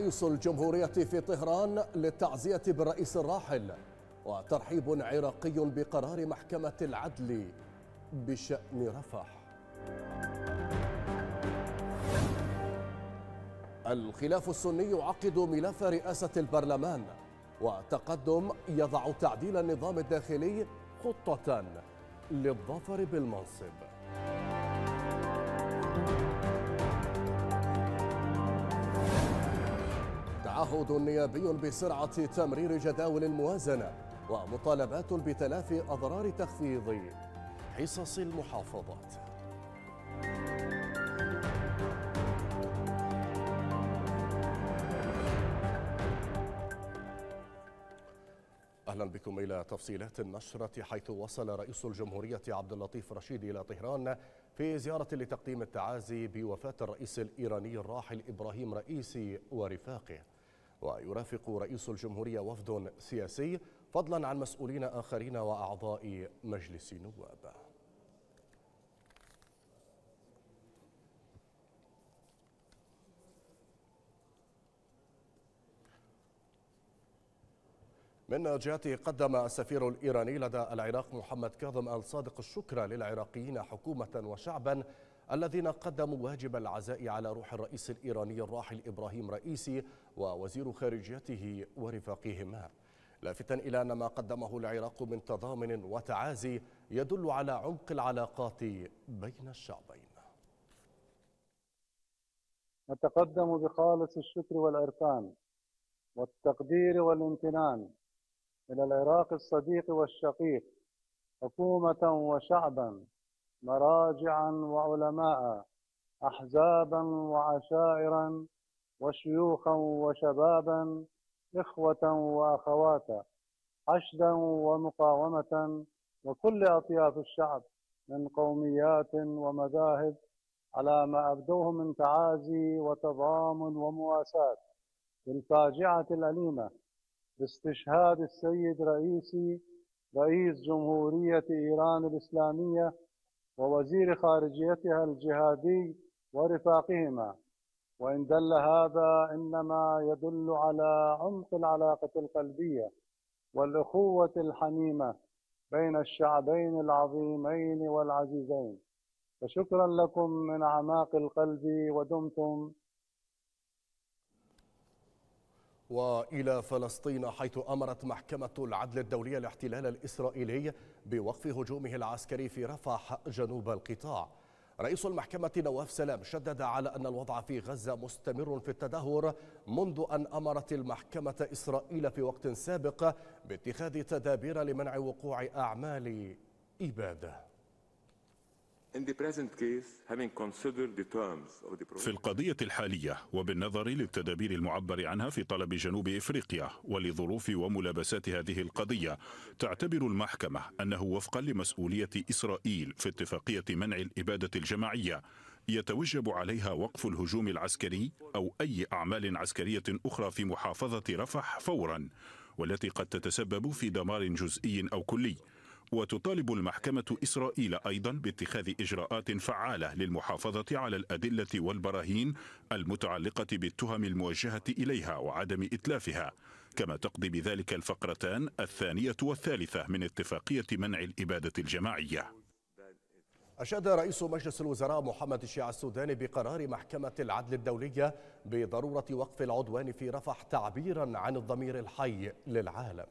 رئيس الجمهورية في طهران للتعزية بالرئيس الراحل وترحيب عراقي بقرار محكمة العدل بشأن رفح الخلاف السني يعقد ملف رئاسة البرلمان وتقدم يضع تعديل النظام الداخلي خطة للظفر بالمنصب تعهد نيابي بسرعة تمرير جداول الموازنة ومطالبات بتلافي أضرار تخفيض حصص المحافظات اهلا بكم الى تفصيلات النشره حيث وصل رئيس الجمهوريه عبد اللطيف رشيد الى طهران في زياره لتقديم التعازي بوفاه الرئيس الايراني الراحل ابراهيم رئيسي ورفاقه ويرافق رئيس الجمهورية وفد سياسي فضلا عن مسؤولين آخرين وأعضاء مجلس النواب من جهته قدم السفير الإيراني لدى العراق محمد كاظم الصادق الشكر للعراقيين حكومة وشعبا الذين قدموا واجب العزاء على روح الرئيس الإيراني الراحل إبراهيم رئيسي ووزير خارجيته ورفاقهما لافتا إلى أن ما قدمه العراق من تضامن وتعازي يدل على عمق العلاقات بين الشعبين نتقدم بخالص الشكر والعرفان والتقدير والامتنان إلى العراق الصديق والشقيق حكومة وشعبا مراجعا وعلماء أحزابا وعشائرا وشيوخا وشبابا إخوة وأخواتا حشدا ومقاومة وكل أطياف الشعب من قوميات ومذاهب على ما أبدوه من تعازي وتضامن ومواساة للفاجعة الأليمة باستشهاد السيد رئيسي رئيس جمهورية إيران الإسلامية ووزير خارجيتها الجهادي ورفاقهما وإن دل هذا إنما يدل على عمق العلاقة القلبية والأخوة الحميمة بين الشعبين العظيمين والعزيزين فشكرا لكم من أعماق القلب ودمتم والى فلسطين حيث امرت محكمه العدل الدوليه الاحتلال الاسرائيلي بوقف هجومه العسكري في رفح جنوب القطاع. رئيس المحكمه نواف سلام شدد على ان الوضع في غزه مستمر في التدهور منذ ان امرت المحكمه اسرائيل في وقت سابق باتخاذ تدابير لمنع وقوع اعمال اباده. في القضية الحالية وبالنظر للتدابير المعبر عنها في طلب جنوب إفريقيا ولظروف وملابسات هذه القضية تعتبر المحكمة أنه وفقا لمسؤولية إسرائيل في اتفاقية منع الإبادة الجماعية يتوجب عليها وقف الهجوم العسكري أو أي أعمال عسكرية أخرى في محافظة رفح فورا والتي قد تتسبب في دمار جزئي أو كلي وتطالب المحكمة إسرائيل أيضا باتخاذ إجراءات فعالة للمحافظة على الأدلة والبراهين المتعلقة بالتهم الموجهة إليها وعدم إتلافها كما تقضي بذلك الفقرتان الثانية والثالثة من اتفاقية منع الإبادة الجماعية أشاد رئيس مجلس الوزراء محمد الشيع السوداني بقرار محكمة العدل الدولية بضرورة وقف العدوان في رفح تعبيرا عن الضمير الحي للعالم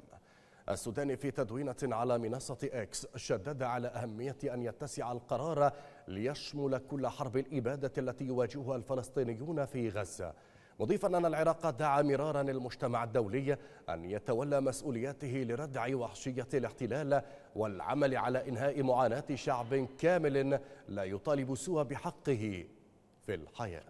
السوداني في تدوينة على منصة إكس شدد على أهمية أن يتسع القرار ليشمل كل حرب الإبادة التي يواجهها الفلسطينيون في غزة مضيفا أن العراق دعا مرارا المجتمع الدولي أن يتولى مسؤولياته لردع وحشية الاحتلال والعمل على إنهاء معاناة شعب كامل لا يطالب سوى بحقه في الحياه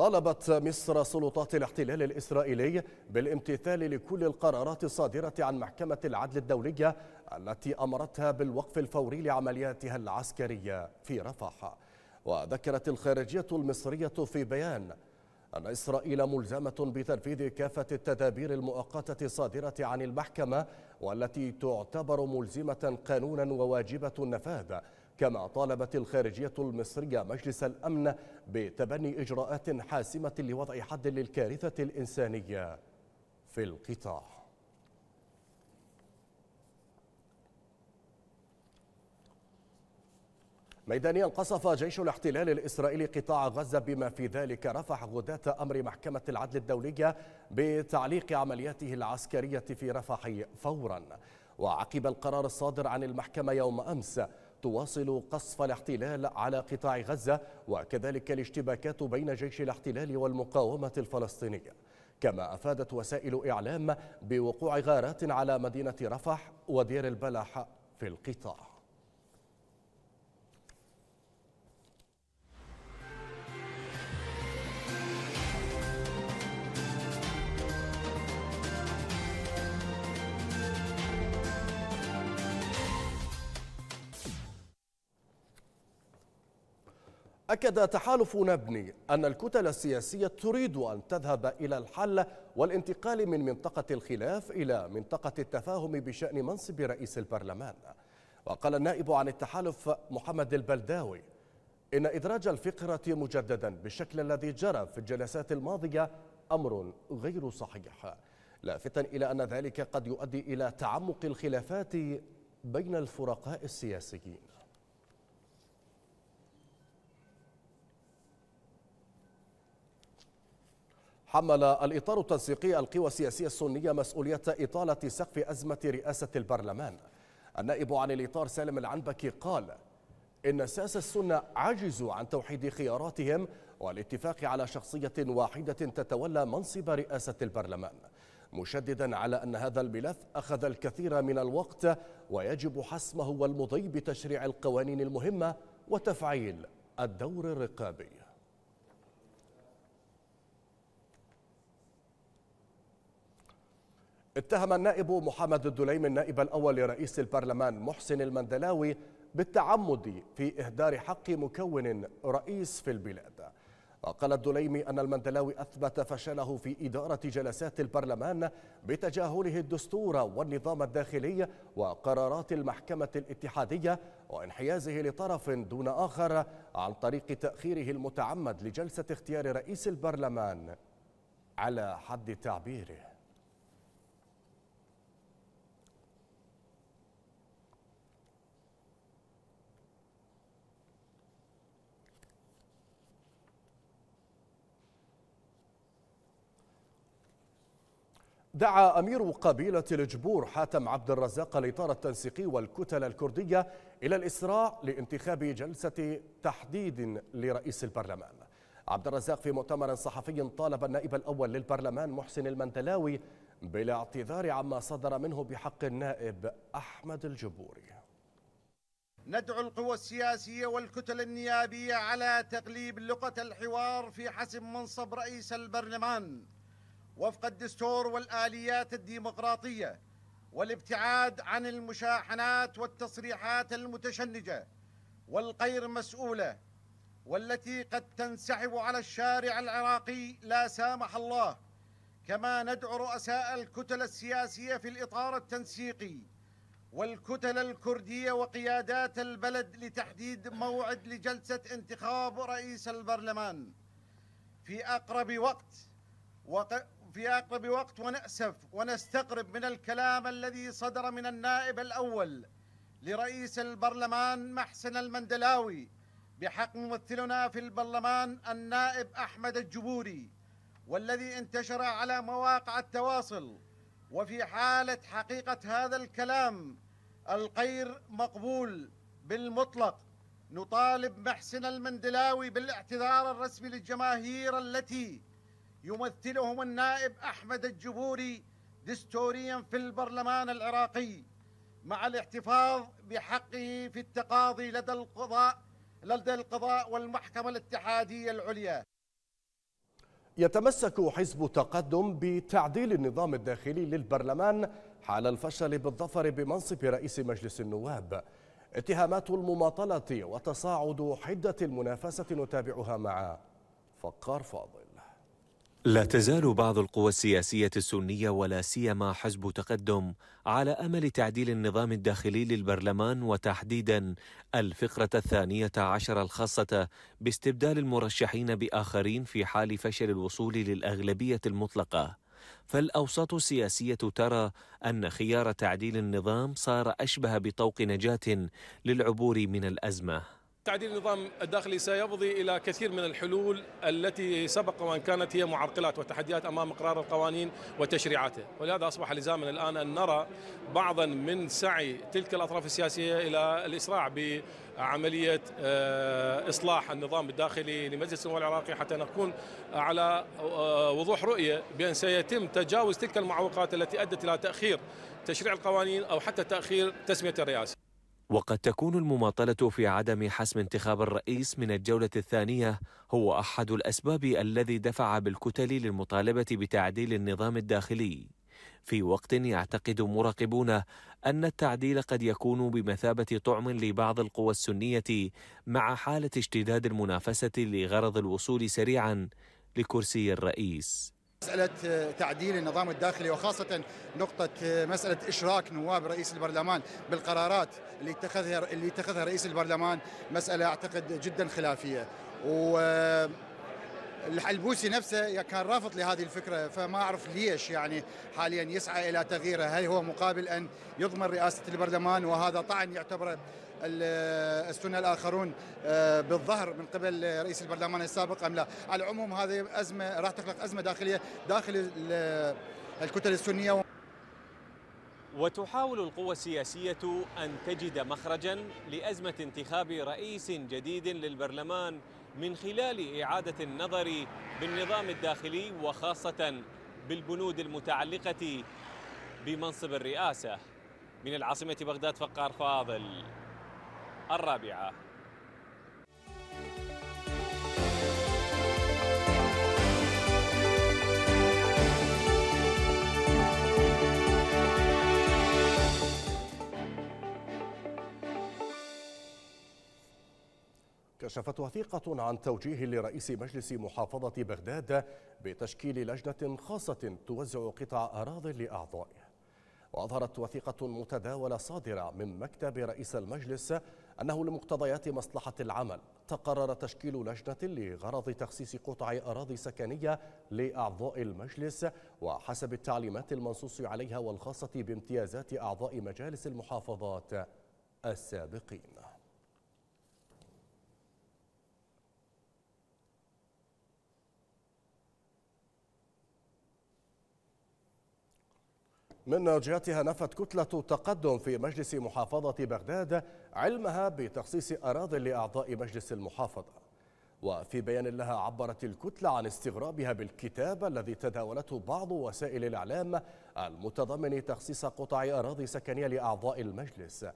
طالبت مصر سلطات الاحتلال الإسرائيلي بالامتثال لكل القرارات الصادرة عن محكمة العدل الدولية التي أمرتها بالوقف الفوري لعملياتها العسكرية في رفح وذكرت الخارجية المصرية في بيان أن إسرائيل ملزمة بتنفيذ كافة التدابير المؤقتة الصادرة عن المحكمة والتي تعتبر ملزمة قانونا وواجبة النفاذ كما طالبت الخارجية المصرية مجلس الأمن بتبني إجراءات حاسمة لوضع حد للكارثة الإنسانية في القطاع ميدانيا قصف جيش الاحتلال الإسرائيلي قطاع غزة بما في ذلك رفح غداة أمر محكمة العدل الدولية بتعليق عملياته العسكرية في رفح فورا وعقب القرار الصادر عن المحكمة يوم أمس تواصل قصف الاحتلال على قطاع غزة وكذلك الاشتباكات بين جيش الاحتلال والمقاومة الفلسطينية كما أفادت وسائل إعلام بوقوع غارات على مدينة رفح ودير البلح في القطاع أكد تحالف نبني أن الكتل السياسية تريد أن تذهب إلى الحل والانتقال من منطقة الخلاف إلى منطقة التفاهم بشأن منصب رئيس البرلمان وقال النائب عن التحالف محمد البلداوي إن إدراج الفقرة مجددا بالشكل الذي جرى في الجلسات الماضية أمر غير صحيح لافتا إلى أن ذلك قد يؤدي إلى تعمق الخلافات بين الفرقاء السياسيين حمل الإطار التنسيقي القوى السياسية السنية مسؤولية إطالة سقف أزمة رئاسة البرلمان النائب عن الإطار سالم العنبكي قال إن ساس السنة عجزوا عن توحيد خياراتهم والاتفاق على شخصية واحدة تتولى منصب رئاسة البرلمان مشددا على أن هذا الملف أخذ الكثير من الوقت ويجب حسمه والمضي بتشريع القوانين المهمة وتفعيل الدور الرقابي اتهم النائب محمد الدليم النائب الأول لرئيس البرلمان محسن المندلاوي بالتعمد في إهدار حق مكون رئيس في البلاد وقال الدليمي أن المندلاوي أثبت فشله في إدارة جلسات البرلمان بتجاهله الدستور والنظام الداخلي وقرارات المحكمة الاتحادية وانحيازه لطرف دون آخر عن طريق تأخيره المتعمد لجلسة اختيار رئيس البرلمان على حد تعبيره دعا أمير قبيلة الجبور حاتم عبد الرزاق الإطار التنسيقي والكتل الكردية إلى الإسراع لانتخاب جلسة تحديد لرئيس البرلمان عبد الرزاق في مؤتمر صحفي طالب النائب الأول للبرلمان محسن المندلاوي بالاعتذار عما صدر منه بحق النائب أحمد الجبوري ندعو القوى السياسية والكتل النيابية على تقليب لغة الحوار في حسم منصب رئيس البرلمان وفق الدستور والآليات الديمقراطية والابتعاد عن المشاحنات والتصريحات المتشنجة والغير مسؤولة والتي قد تنسحب على الشارع العراقي لا سامح الله كما ندعو رؤساء الكتل السياسية في الإطار التنسيقي والكتل الكردية وقيادات البلد لتحديد موعد لجلسة انتخاب رئيس البرلمان في أقرب وقت في أقرب وقت ونأسف ونستغرب من الكلام الذي صدر من النائب الأول لرئيس البرلمان محسن المندلاوي بحق ممثلنا في البرلمان النائب أحمد الجبوري والذي انتشر على مواقع التواصل وفي حالة حقيقة هذا الكلام القير مقبول بالمطلق نطالب محسن المندلاوي بالاعتذار الرسمي للجماهير التي يمثلهم النائب أحمد الجبوري دستوريا في البرلمان العراقي مع الاحتفاظ بحقه في التقاضي لدى القضاء لدى القضاء والمحكمة الاتحادية العليا يتمسك حزب تقدم بتعديل النظام الداخلي للبرلمان حال الفشل بالظفر بمنصب رئيس مجلس النواب اتهامات المماطلة وتصاعد حدة المنافسة نتابعها مع فقار فاضل لا تزال بعض القوى السياسية السنية ولا سيما حزب تقدم على أمل تعديل النظام الداخلي للبرلمان وتحديدا الفقرة الثانية عشر الخاصة باستبدال المرشحين بآخرين في حال فشل الوصول للأغلبية المطلقة فالأوساط السياسية ترى أن خيار تعديل النظام صار أشبه بطوق نجاة للعبور من الأزمة تعديل النظام الداخلي سيفضي الى كثير من الحلول التي سبق وان كانت هي معرقلات وتحديات امام اقرار القوانين وتشريعاته، ولهذا اصبح لزاما الان ان نرى بعضا من سعي تلك الاطراف السياسيه الى الاسراع بعمليه آه، اصلاح النظام الداخلي لمجلس النواب العراقي حتى نكون على آه، وضوح رؤيه بان سيتم تجاوز تلك المعوقات التي ادت الى تاخير تشريع القوانين او حتى تاخير تسميه الرئاسه. وقد تكون المماطلة في عدم حسم انتخاب الرئيس من الجولة الثانية هو أحد الأسباب الذي دفع بالكتل للمطالبة بتعديل النظام الداخلي في وقت يعتقد مراقبون أن التعديل قد يكون بمثابة طعم لبعض القوى السنية مع حالة اشتداد المنافسة لغرض الوصول سريعا لكرسي الرئيس مسألة آه، تعديل النظام الداخلي وخاصة نقطة آه، مسألة إشراك نواب رئيس البرلمان بالقرارات اللي اتخذها اللي اتخذها رئيس البرلمان مسألة أعتقد جدا خلافية و آه، الحلبوسي نفسه كان رافض لهذه الفكره فما اعرف ليش يعني حاليا يسعى الى تغييرها، هل هو مقابل ان يضمن رئاسه البرلمان وهذا طعن يعتبر السنه الاخرون آه، بالظهر من قبل رئيس البرلمان السابق ام لا على العموم هذه ازمه راح تخلق ازمه داخليه داخل الكتل السنيه وتحاول القوى السياسية أن تجد مخرجا لأزمة انتخاب رئيس جديد للبرلمان من خلال إعادة النظر بالنظام الداخلي وخاصة بالبنود المتعلقة بمنصب الرئاسة من العاصمة بغداد فقار فاضل الرابعة كشفت وثيقة عن توجيه لرئيس مجلس محافظة بغداد بتشكيل لجنة خاصة توزع قطع أراض لأعضائه وأظهرت وثيقة متداولة صادرة من مكتب رئيس المجلس أنه لمقتضيات مصلحة العمل تقرر تشكيل لجنة لغرض تخصيص قطع أراضي سكنية لأعضاء المجلس وحسب التعليمات المنصوص عليها والخاصة بامتيازات أعضاء مجالس المحافظات السابقين من جهتها نفت كتلة تقدم في مجلس محافظة بغداد علمها بتخصيص أراضي لأعضاء مجلس المحافظة وفي بيان لها عبرت الكتلة عن استغرابها بالكتاب الذي تداولته بعض وسائل الإعلام المتضمن تخصيص قطع أراضي سكنية لأعضاء المجلس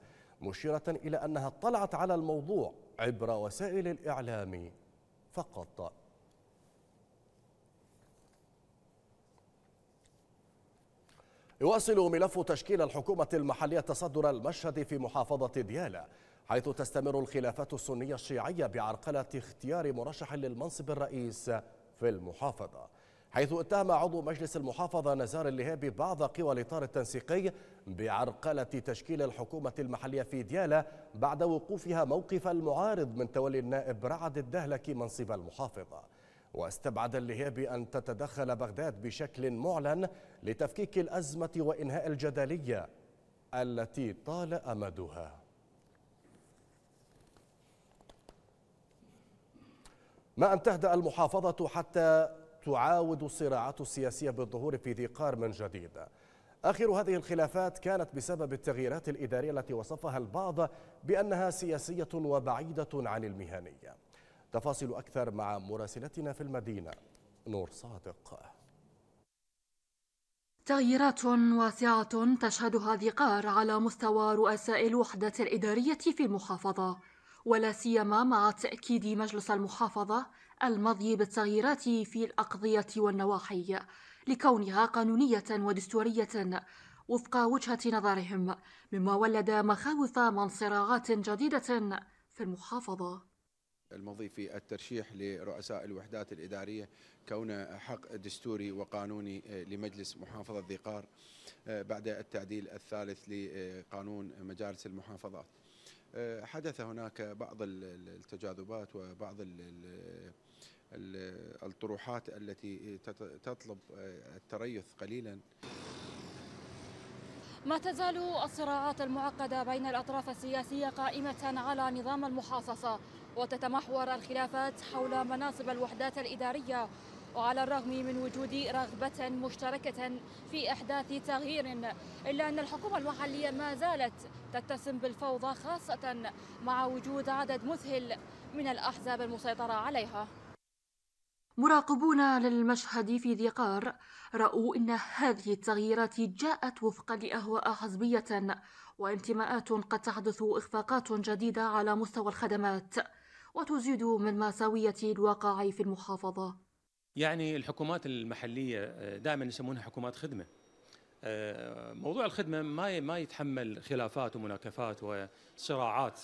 مشيرة إلى أنها اطلعت على الموضوع عبر وسائل الإعلام فقط يواصل ملف تشكيل الحكومة المحلية تصدر المشهد في محافظة ديالى حيث تستمر الخلافات السنية الشيعية بعرقلة اختيار مرشح للمنصب الرئيس في المحافظة حيث اتهم عضو مجلس المحافظة نزار اللهابي بعض قوى الإطار التنسيقي بعرقلة تشكيل الحكومة المحلية في ديالى بعد وقوفها موقف المعارض من تولي النائب رعد الدهلك منصب المحافظة واستبعد اللهيبي أن تتدخل بغداد بشكل معلن لتفكيك الأزمة وإنهاء الجدلية التي طال أمدها ما أن تهدأ المحافظة حتى تعاود الصراعات السياسية بالظهور في ذي قار من جديد آخر هذه الخلافات كانت بسبب التغييرات الإدارية التي وصفها البعض بأنها سياسية وبعيدة عن المهنية تفاصيل أكثر مع مراسلتنا في المدينة نور صادق تغييرات واسعة تشهدها ذي قار على مستوى رؤساء الوحدة الإدارية في المحافظة ولا سيما مع تأكيد مجلس المحافظة المضي بالتغييرات في الأقضية والنواحي لكونها قانونية ودستورية وفق وجهة نظرهم مما ولد مخاوف من صراعات جديدة في المحافظة المضي في الترشيح لرؤساء الوحدات الإدارية كون حق دستوري وقانوني آه، لمجلس محافظة ذي قار آه، بعد التعديل الثالث لقانون مجالس المحافظات آه، حدث هناك بعض التجاذبات وبعض الطروحات التي تطلب التريث قليلا ما تزال الصراعات المعقدة بين الأطراف السياسية قائمة على نظام المحاصصة وتتمحور الخلافات حول مناصب الوحدات الإدارية وعلى الرغم من وجود رغبة مشتركة في إحداث تغيير إلا أن الحكومة المحلية ما زالت تتسم بالفوضى خاصة مع وجود عدد مذهل من الأحزاب المسيطرة عليها مراقبون للمشهد في ذي قار رأوا أن هذه التغييرات جاءت وفقا لأهواء حزبية وانتماءات قد تحدث إخفاقات جديدة على مستوى الخدمات وتزيد من مأساوية الواقع في المحافظة يعني الحكومات المحلية آه، دائما يسمونها حكومات خدمة آه، موضوع الخدمة ما ما يتحمل خلافات ومناكفات وصراعات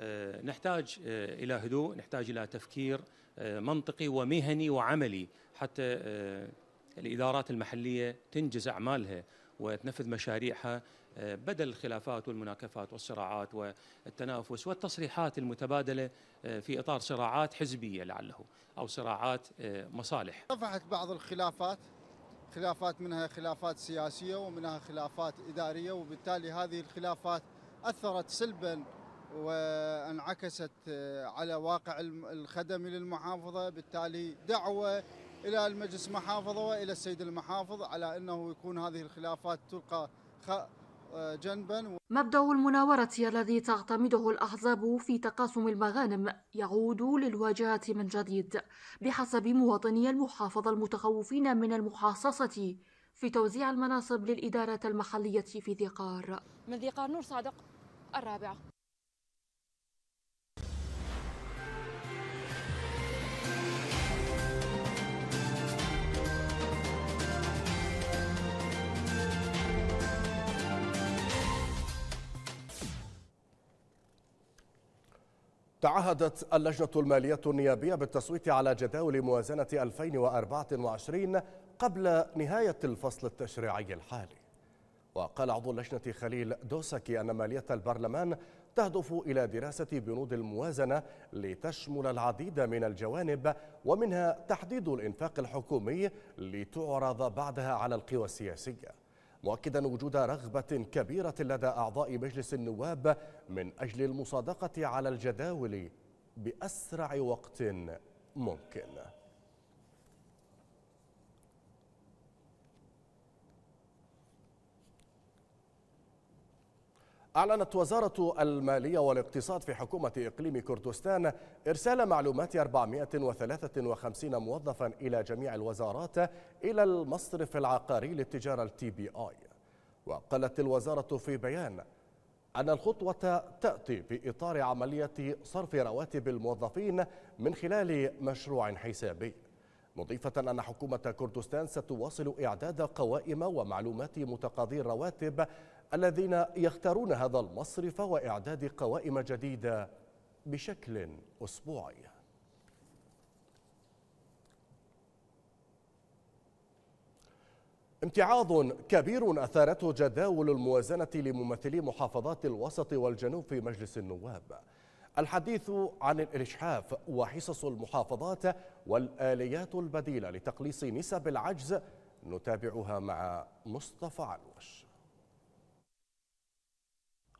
آه، نحتاج إلى هدوء نحتاج إلى تفكير منطقي ومهني وعملي حتى الإدارات المحلية تنجز أعمالها وتنفذ مشاريعها بدل الخلافات والمناكفات والصراعات والتنافس والتصريحات المتبادله آه، في اطار صراعات حزبيه لعله او صراعات آه، مصالح. رفعت بعض الخلافات خلافات منها خلافات سياسيه ومنها خلافات اداريه وبالتالي هذه الخلافات اثرت سلبا وانعكست آه، على واقع الخدمي للمحافظه بالتالي دعوه الى المجلس المحافظة والى السيد المحافظ على انه يكون هذه الخلافات تلقى خ... جنبا مبدأ المناورة الذي تعتمده الأحزاب في تقاسم المغانم يعود للواجهة من جديد بحسب مواطني المحافظة المتخوفين من المحاصصة في توزيع المناصب للإدارة المحلية في ذي قار من ذي قار نور صادق الرابعة تعهدت اللجنة المالية النيابية بالتصويت على جداول موازنة 2024 قبل نهاية الفصل التشريعي الحالي وقال عضو اللجنة خليل دوسكي أن مالية البرلمان تهدف إلى دراسة بنود الموازنة لتشمل العديد من الجوانب ومنها تحديد الإنفاق الحكومي لتعرض بعدها على القوى السياسية مؤكدا وجود رغبة كبيرة لدى أعضاء مجلس النواب من أجل المصادقة على الجداول بأسرع وقت ممكن أعلنت وزارة المالية والاقتصاد في حكومة إقليم كردستان إرسال معلومات 453 موظفا إلى جميع الوزارات إلى المصرف العقاري للتجارة التي بي آي وقالت الوزارة في بيان أن الخطوة تأتي في إطار عملية صرف رواتب الموظفين من خلال مشروع حسابي مضيفة أن حكومة كردستان ستواصل إعداد قوائم ومعلومات متقاضي الرواتب الذين يختارون هذا المصرف وإعداد قوائم جديدة بشكل أسبوعي امتعاض كبير أثارته جداول الموازنة لممثلي محافظات الوسط والجنوب في مجلس النواب الحديث عن الإشحاف وحصص المحافظات والآليات البديلة لتقليص نسب العجز نتابعها مع مصطفى علوش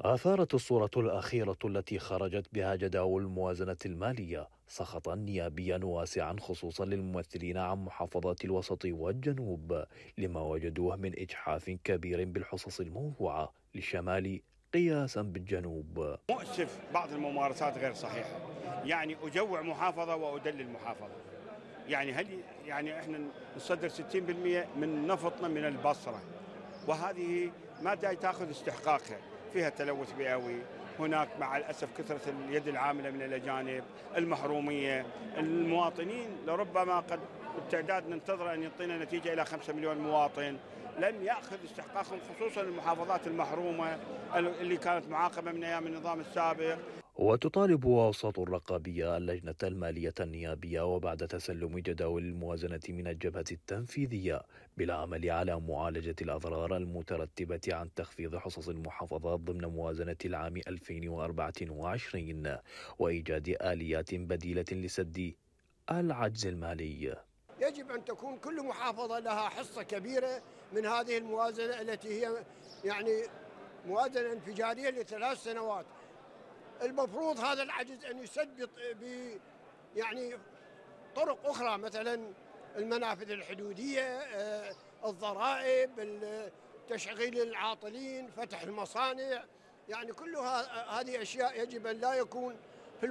أثارت الصورة الأخيرة التي خرجت بها جداول الموازنة المالية سخطا نيابيا واسعا خصوصا للممثلين عن محافظات الوسط والجنوب لما وجدوه من إجحاف كبير بالحصص الموضوعة للشمال قياسا بالجنوب مؤسف بعض الممارسات غير صحيحة يعني أجوع محافظة وأدلل محافظة يعني هل يعني احنا نصدر 60% من نفطنا من البصره وهذه ما تاخذ استحقاقها فيها تلوث بيئوي هناك مع الأسف كثرة اليد العاملة من الأجانب المحرومية المواطنين لربما قد التعداد ننتظر أن يعطينا نتيجة إلى خمسة مليون مواطن لم يأخذ استحقاقهم خصوصا المحافظات المحرومة اللي كانت معاقبة من أيام النظام السابق وتطالب أوساط الرقابية اللجنة المالية النيابية وبعد تسلم جداول الموازنة من الجبهة التنفيذية بالعمل على معالجة الأضرار المترتبة عن تخفيض حصص المحافظات ضمن موازنة العام 2024 وإيجاد آليات بديلة لسد العجز المالي يجب أن تكون كل محافظة لها حصة كبيرة من هذه الموازنة التي هي يعني موازنة انفجارية لثلاث سنوات المفروض هذا العجز ان يسد ب يعني طرق اخرى مثلا المنافذ الحدوديه آه، الضرائب تشغيل العاطلين فتح المصانع يعني كل هذه اشياء يجب ان لا يكون في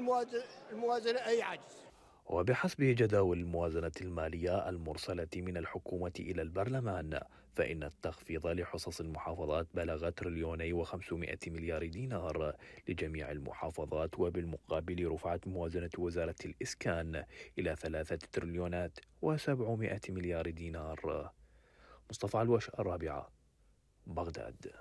الموازنه اي عجز وبحسب جداول الموازنة المالية المرسلة من الحكومة إلى البرلمان فإن التخفيض لحصص المحافظات بلغ تريليوني وخمسمائة مليار دينار لجميع المحافظات وبالمقابل رفعت موازنة وزارة الإسكان إلى ثلاثة تريليونات وسبعمائة مليار دينار مصطفى الوش الرابعة بغداد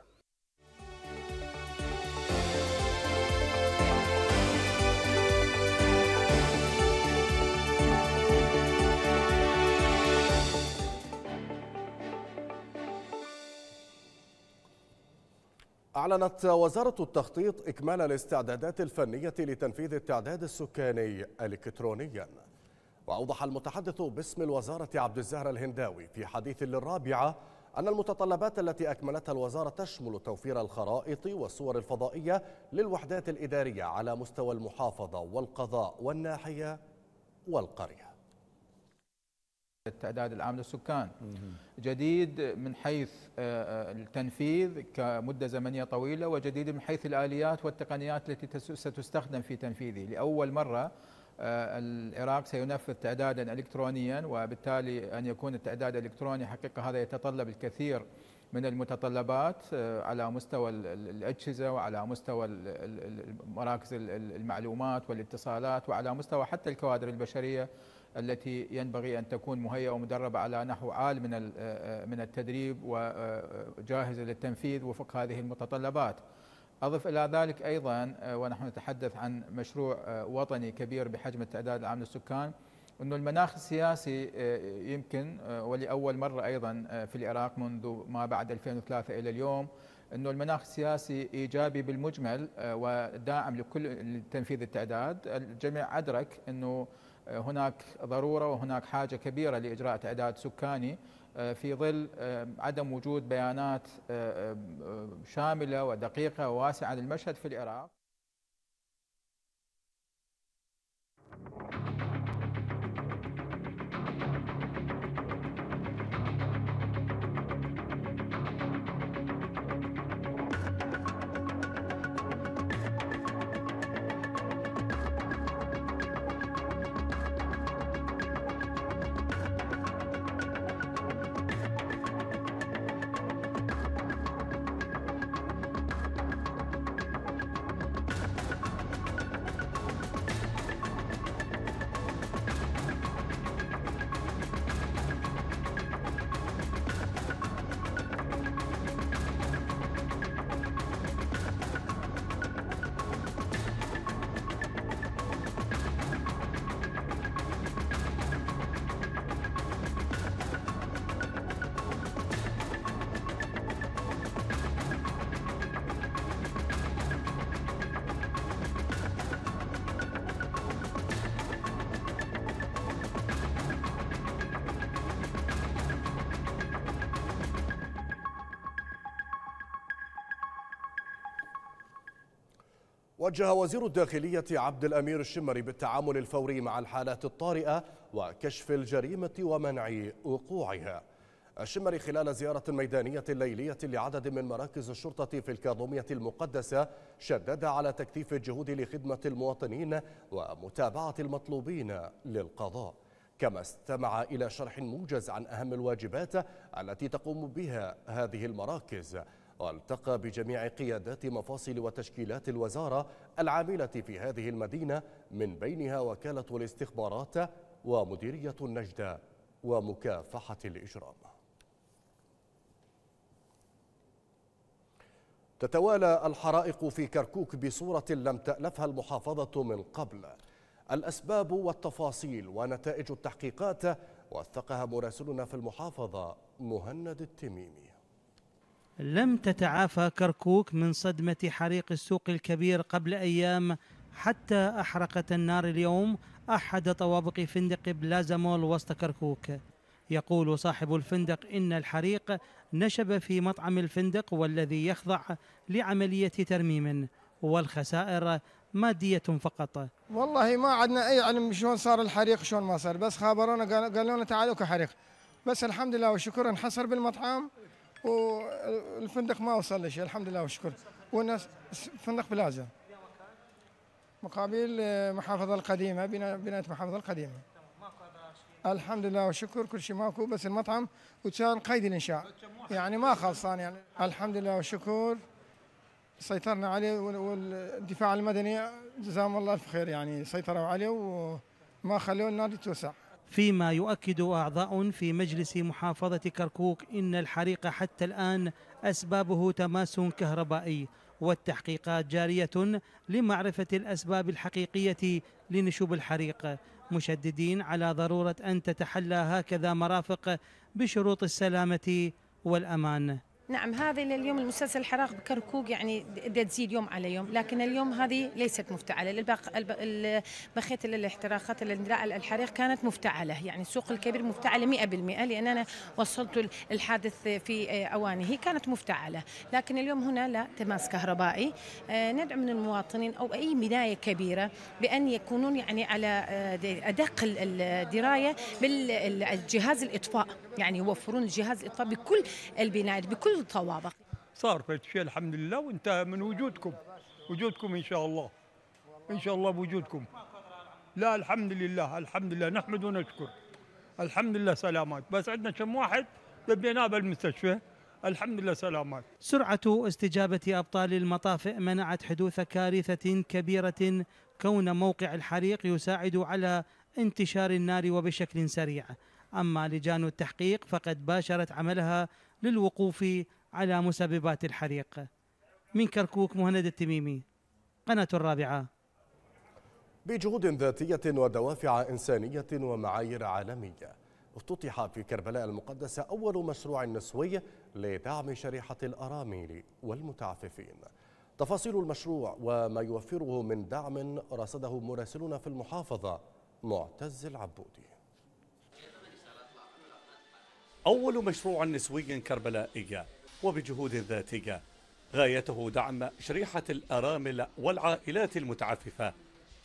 أعلنت وزارة التخطيط إكمال الاستعدادات الفنية لتنفيذ التعداد السكاني إلكترونيا وأوضح المتحدث باسم الوزارة عبد الزهر الهنداوي في حديث للرابعة أن المتطلبات التي أكملتها الوزارة تشمل توفير الخرائط والصور الفضائية للوحدات الإدارية على مستوى المحافظة والقضاء والناحية والقرية التعداد العام للسكان جديد من حيث آه، آه، التنفيذ كمدة زمنية طويلة وجديد من حيث الآليات والتقنيات التي ستستخدم في تنفيذه لأول مرة آه، العراق سينفذ تعدادا الكترونيا وبالتالي ان يكون التعداد الالكتروني حقيقه هذا يتطلب الكثير من المتطلبات على مستوى الاجهزه وعلى مستوى مراكز المعلومات والاتصالات وعلى مستوى حتى الكوادر البشريه التي ينبغي أن تكون مهيئة ومدربة على نحو عال من آه، آه، من التدريب وجاهزة آه، للتنفيذ وفق هذه المتطلبات أضف إلى ذلك أيضا ونحن نتحدث عن مشروع وطني كبير بحجم التعداد العام للسكان أنه المناخ السياسي يمكن ولأول مرة أيضا في العراق منذ ما بعد 2003 إلى اليوم أنه المناخ السياسي إيجابي بالمجمل وداعم لكل تنفيذ التعداد الجميع أدرك أنه هناك ضروره وهناك حاجه كبيره لاجراء تعداد سكاني آه، في ظل آه، عدم وجود بيانات آه، شامله ودقيقه وواسعه للمشهد في العراق. وجه وزير الداخلية عبد الأمير الشمري بالتعامل الفوري مع الحالات الطارئة وكشف الجريمة ومنع وقوعها الشمري خلال زيارة ميدانية ليلية لعدد من مراكز الشرطة في الكاظمية المقدسة شدد على تكثيف الجهود لخدمة المواطنين ومتابعة المطلوبين للقضاء كما استمع إلى شرح موجز عن أهم الواجبات التي تقوم بها هذه المراكز والتقى بجميع قيادات مفاصل وتشكيلات الوزارة العاملة في هذه المدينة من بينها وكالة الاستخبارات ومديرية النجدة ومكافحة الإجرام تتوالى الحرائق في كركوك بصورة لم تألفها المحافظة من قبل الأسباب والتفاصيل ونتائج التحقيقات وثقها مراسلنا في المحافظة مهند التميمي لم تتعافى كركوك من صدمة حريق السوق الكبير قبل أيام حتى أحرقت النار اليوم أحد طوابق فندق بلازا مول وسط كركوك يقول صاحب الفندق إن الحريق نشب في مطعم الفندق والذي يخضع لعملية ترميم والخسائر مادية فقط والله ما عندنا أي علم شلون صار الحريق شلون ما صار بس خابرونا قالوا لنا تعالوا كحريق بس الحمد لله وشكرا حصر بالمطعم والفندق ما وصل لي شيء الحمد لله والشكر والناس فندق بلازا مقابل آه، محافظة القديمة بناية محافظة القديمة الحمد لله والشكر كل شيء ماكو بس المطعم وكان قيد الانشاء يعني ما خلصان يعني الحمد لله والشكر سيطرنا عليه والدفاع المدني جزاهم الله الف خير يعني سيطروا عليه وما خلوا النادي يتوسع فيما يؤكد أعضاء في مجلس محافظة كركوك إن الحريق حتى الآن أسبابه تماس كهربائي والتحقيقات جارية لمعرفة الأسباب الحقيقية لنشوب الحريق مشددين على ضرورة أن تتحلى هكذا مرافق بشروط السلامة والأمان نعم هذه لليوم المسلسل الحراق بكركوك يعني بدها تزيد يوم على يوم لكن اليوم هذه ليست مفتعله الباق بقيه الاحتراقات الحريق كانت مفتعله يعني السوق الكبير مفتعله 100% لان انا وصلت الحادث في آه، اوانه كانت مفتعله لكن اليوم هنا لا تماس كهربائي آه، ندعم من المواطنين او اي بناية كبيره بان يكونون يعني على آه، ادق الدرايه بالجهاز الاطفاء يعني يوفرون الجهاز الاطفاء بكل البنايات بكل الطوابق صار فد شيء الحمد لله وانتهى من وجودكم وجودكم ان شاء الله ان شاء الله بوجودكم لا الحمد لله الحمد لله نحمد ونشكر الحمد لله سلامات بس عندنا كم واحد لبيناه بالمستشفى الحمد لله سلامات سرعة استجابة أبطال المطافئ منعت حدوث كارثة كبيرة كون موقع الحريق يساعد على انتشار النار وبشكل سريع أما لجان التحقيق فقد باشرت عملها للوقوف على مسببات الحريق من كركوك مهند التميمي قناة الرابعة بجهود ذاتية ودوافع إنسانية ومعايير عالمية افتتح في كربلاء المقدسة أول مشروع نسوي لدعم شريحة الأرامل والمتعففين تفاصيل المشروع وما يوفره من دعم رصده مراسلنا في المحافظة معتز العبودي أول مشروع نسوي كربلائي وبجهود ذاتية غايته دعم شريحة الأرامل والعائلات المتعففة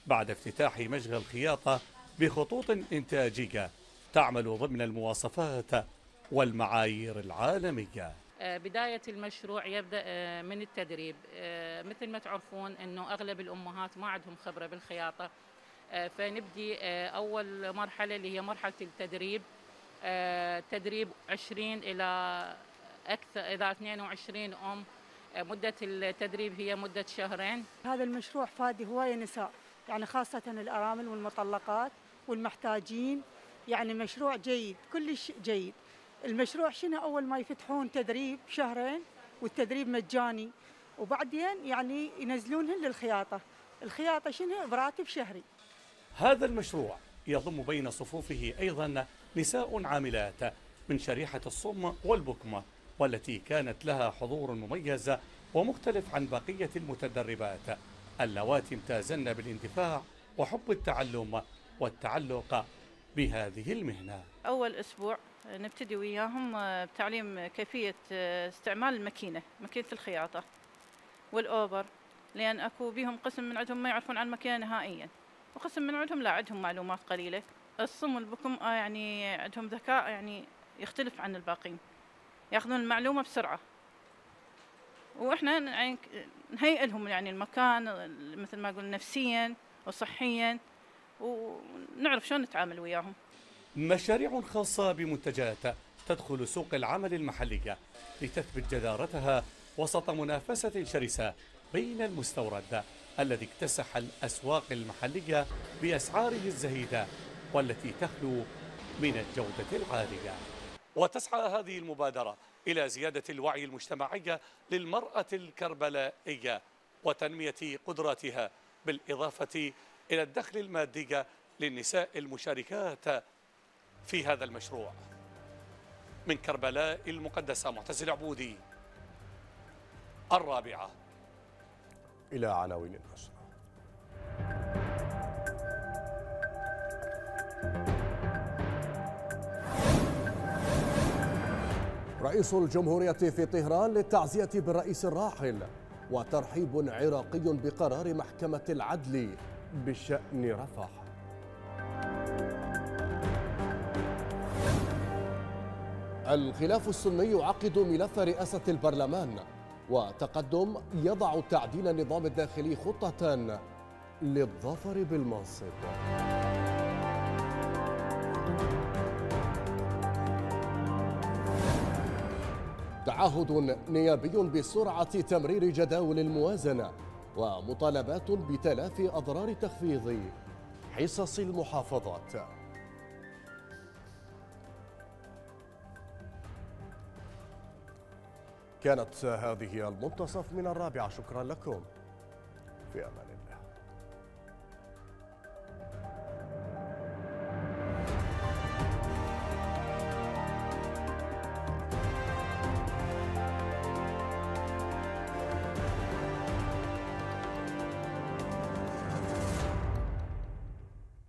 بعد افتتاح مشغل خياطة بخطوط إنتاجية تعمل ضمن المواصفات والمعايير العالمية آه، بداية المشروع يبدأ آه، من التدريب آه، مثل ما تعرفون أنه أغلب الأمهات ما عندهم خبرة بالخياطة فنبدي أول مرحلة اللي هي مرحلة التدريب آه، تدريب 20 الى اكثر اذا 22 ام آه، مده التدريب هي مده شهرين. هذا المشروع فادي هوايه نساء يعني خاصه الارامل والمطلقات والمحتاجين يعني مشروع جيد كلش جيد. المشروع شنو اول ما يفتحون تدريب شهرين والتدريب مجاني وبعدين يعني ينزلونهن للخياطه. الخياطه شنو براتب شهري. هذا المشروع يضم بين صفوفه ايضا نساء عاملات من شريحة الصم والبكمة والتي كانت لها حضور مميز ومختلف عن بقية المتدربات اللواتي امتازن بالاندفاع وحب التعلم والتعلق بهذه المهنة أول أسبوع نبتدي وياهم آه، بتعليم كيفية آه، استعمال الماكينة ماكينة الخياطة والأوبر لأن أكو بهم قسم من عندهم ما يعرفون عن الماكينة نهائيا وقسم من عندهم لا عندهم معلومات قليلة الصم والبكم آه، يعني عندهم ذكاء يعني يختلف عن الباقين ياخذون المعلومه بسرعه واحنا يعني نهيئ لهم يعني المكان مثل ما قلنا نفسيا وصحيا ونعرف شلون نتعامل وياهم مشاريع خاصة بمنتجات تدخل سوق العمل المحلية لتثبت جدارتها وسط منافسة شرسة بين المستورد الذي اكتسح الأسواق المحلية بأسعاره الزهيدة والتي تخلو من الجودة العالية وتسعى هذه المبادرة إلى زيادة الوعي المجتمعي للمرأة الكربلائية وتنمية قدراتها بالإضافة إلى الدخل المادي للنساء المشاركات في هذا المشروع من كربلاء المقدسة معتز العبودي الرابعة إلى عناوين النشر رئيس الجمهورية في طهران للتعزية بالرئيس الراحل وترحيب عراقي بقرار محكمة العدل بشأن رفح الخلاف السني يعقد ملف رئاسة البرلمان وتقدم يضع تعديل النظام الداخلي خطة للظفر بالمنصب تعهد نيابي بسرعة تمرير جداول الموازنة ومطالبات بتلافي أضرار تخفيض حصص المحافظات كانت هذه المنتصف من الرابعة شكرا لكم في أمان